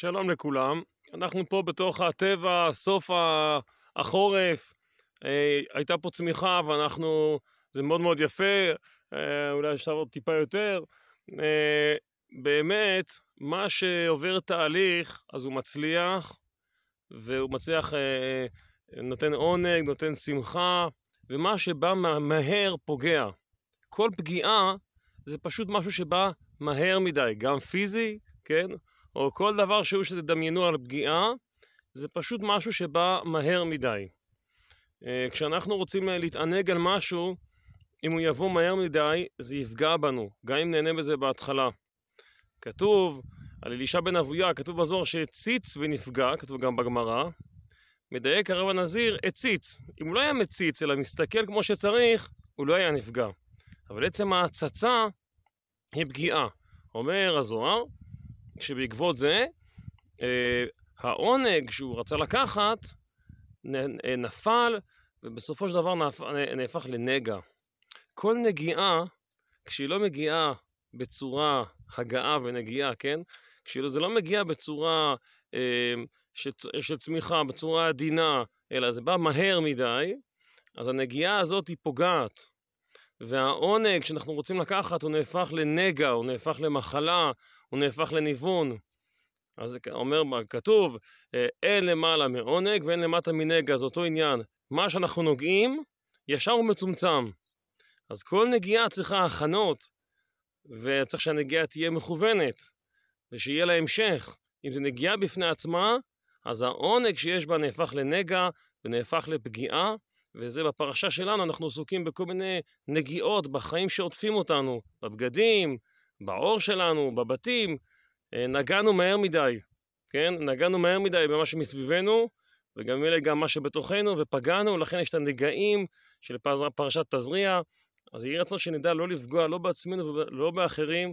שלום לכולם. אנחנו פה בתוך הטבע, סוף החורף. אה, הייתה פה צמיחה ואנחנו... זה מאוד מאוד יפה, אה, אולי אפשר עוד טיפה יותר. אה, באמת, מה שעובר תהליך, אז הוא מצליח, והוא מצליח, אה, אה נותן עונג, נותן שמחה, ומה שבא מהר פוגע. כל פגיעה זה פשוט משהו שבא מהר מדי, גם פיזי, כן? או כל דבר שהוא שתדמיינו על פגיעה, זה פשוט משהו שבא מהר מדי. אה, כשאנחנו רוצים אה, להתענג על משהו, אם הוא יבוא מהר מדי, זה יפגע בנו, גם אם נהנה בזה בהתחלה. כתוב על אלישע בן אבויה, כתוב בזוהר שהציץ ונפגע, כתוב גם בגמרא. מדייק הרב הנזיר, הציץ. אם הוא לא היה מציץ, אלא מסתכל כמו שצריך, הוא לא היה נפגע. אבל עצם ההצצה היא פגיעה. אומר הזוהר, שבעקבות זה, אה, העונג שהוא רצה לקחת אה, נפל, ובסופו של דבר אה, נהפך לנגע. כל נגיעה, כשהיא לא מגיעה בצורה הגעה ונגיעה, כן? כשזה לא, לא מגיע בצורה אה, של, של צמיחה, בצורה עדינה, אלא זה בא מהר מדי, אז הנגיעה הזאת היא פוגעת. והעונג שאנחנו רוצים לקחת הוא נהפך לנגע, הוא נהפך למחלה, הוא נהפך לניוון. אז אומר, כתוב, אה, אין למעלה מעונג ואין למטה מנגע, זה אותו עניין. מה שאנחנו נוגעים, ישר הוא מצומצם. אז כל נגיעה צריכה הכנות, וצריך שהנגיעה תהיה מכוונת, ושיהיה לה המשך. אם זה נגיעה בפני עצמה, אז העונג שיש בה נהפך לנגע ונהפך לפגיעה, וזה בפרשה שלנו, אנחנו עסוקים בכל מיני נגיעות בחיים שעוטפים אותנו, בבגדים, בעור שלנו, בבתים. אה, נגענו מהר מדי, כן? נגענו מהר מדי במה שמסביבנו, וגם אלה גם מה שבתוכנו, ופגענו, לכן יש את הנגעים של פרשת תזריע. אז יהי רצון שנדע לא לפגוע לא בעצמנו ולא באחרים.